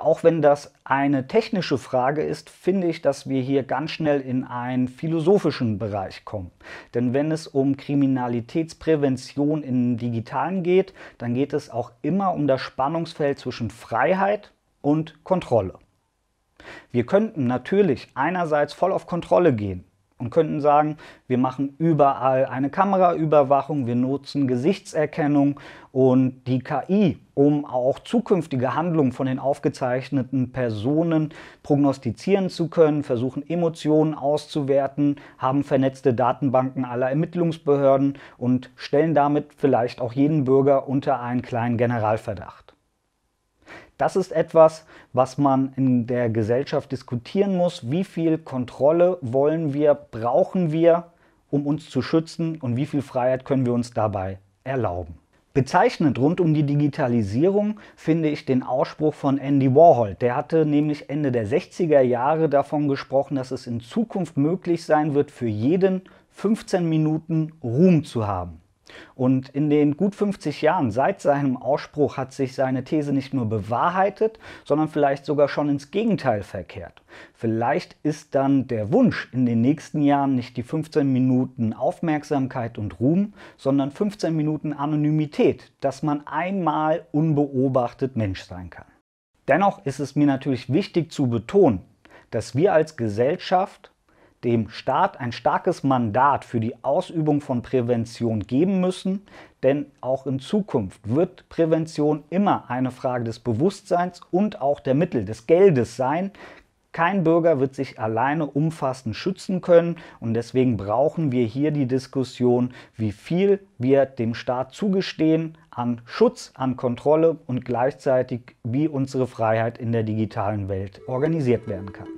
Auch wenn das eine technische Frage ist, finde ich, dass wir hier ganz schnell in einen philosophischen Bereich kommen. Denn wenn es um Kriminalitätsprävention im digitalen geht, dann geht es auch immer um das Spannungsfeld zwischen Freiheit und Kontrolle. Wir könnten natürlich einerseits voll auf Kontrolle gehen und könnten sagen, wir machen überall eine Kameraüberwachung, wir nutzen Gesichtserkennung und die KI, um auch zukünftige Handlungen von den aufgezeichneten Personen prognostizieren zu können, versuchen Emotionen auszuwerten, haben vernetzte Datenbanken aller Ermittlungsbehörden und stellen damit vielleicht auch jeden Bürger unter einen kleinen Generalverdacht. Das ist etwas, was man in der Gesellschaft diskutieren muss. Wie viel Kontrolle wollen wir, brauchen wir, um uns zu schützen und wie viel Freiheit können wir uns dabei erlauben? Bezeichnend rund um die Digitalisierung finde ich den Ausspruch von Andy Warhol. Der hatte nämlich Ende der 60er Jahre davon gesprochen, dass es in Zukunft möglich sein wird, für jeden 15 Minuten Ruhm zu haben. Und in den gut 50 Jahren seit seinem Ausspruch hat sich seine These nicht nur bewahrheitet, sondern vielleicht sogar schon ins Gegenteil verkehrt. Vielleicht ist dann der Wunsch in den nächsten Jahren nicht die 15 Minuten Aufmerksamkeit und Ruhm, sondern 15 Minuten Anonymität, dass man einmal unbeobachtet Mensch sein kann. Dennoch ist es mir natürlich wichtig zu betonen, dass wir als Gesellschaft dem Staat ein starkes Mandat für die Ausübung von Prävention geben müssen, denn auch in Zukunft wird Prävention immer eine Frage des Bewusstseins und auch der Mittel, des Geldes sein. Kein Bürger wird sich alleine umfassend schützen können und deswegen brauchen wir hier die Diskussion, wie viel wir dem Staat zugestehen an Schutz, an Kontrolle und gleichzeitig, wie unsere Freiheit in der digitalen Welt organisiert werden kann.